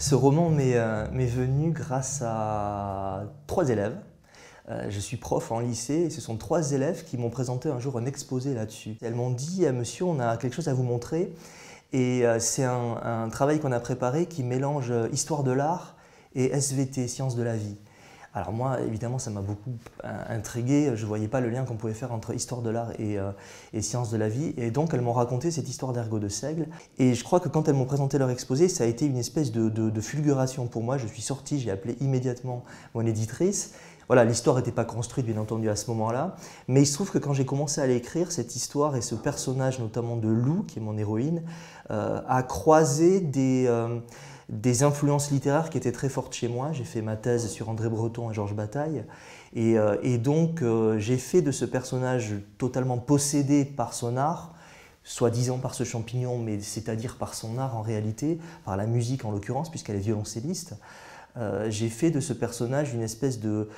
Ce roman euh, m'est venu grâce à trois élèves euh, je suis prof en lycée et ce sont trois élèves qui m'ont présenté un jour un exposé là-dessus. Elles m'ont dit «Eh, Monsieur, on a quelque chose à vous montrer. Et euh, c'est un, un, travail qu'on a préparé qui mélange histoire de l'art et SVT, sciences de la vie. Alors moi, évidemment, ça m'a beaucoup euh, intrigué. Je ne voyais pas le lien qu'on pouvait faire entre histoire de l'art et, euh, sciences de la vie. Et donc, elles m'ont raconté cette histoire d'Ergo de Seigle. Et je crois que quand elles m'ont présenté leur exposé, ça a été une espèce de, fulguration pour moi. Je suis sorti, j'ai appelé immédiatement mon éditrice voilà, l'histoire n'était pas construite bien entendu à ce moment-là, mais il se trouve que quand j'ai commencé à l'écrire, cette histoire et ce personnage notamment de Lou, qui est mon héroïne, euh, a croisé des des influences littéraires qui étaient très fortes chez moi. J'ai fait ma thèse sur André Breton et Georges Bataille. Et, euh, donc, euh, j'ai fait de ce personnage totalement possédé par son art, soi-disant par ce champignon, mais c'est-à-dire par son art en réalité, par la musique en l'occurrence, puisqu'elle est violoncelliste. Euh, j'ai fait de ce personnage une espèce de,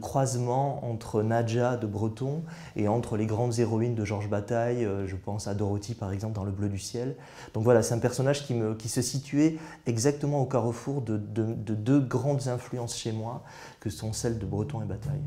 croisement entre Nadja de Breton et entre les grandes héroïnes de Georges Bataille, euh, je pense à Dorothy par exemple dans Le Bleu du Ciel. Donc voilà, c'est un personnage qui, se situait exactement au carrefour de, de deux grandes influences chez moi, que sont celles de Breton et Bataille.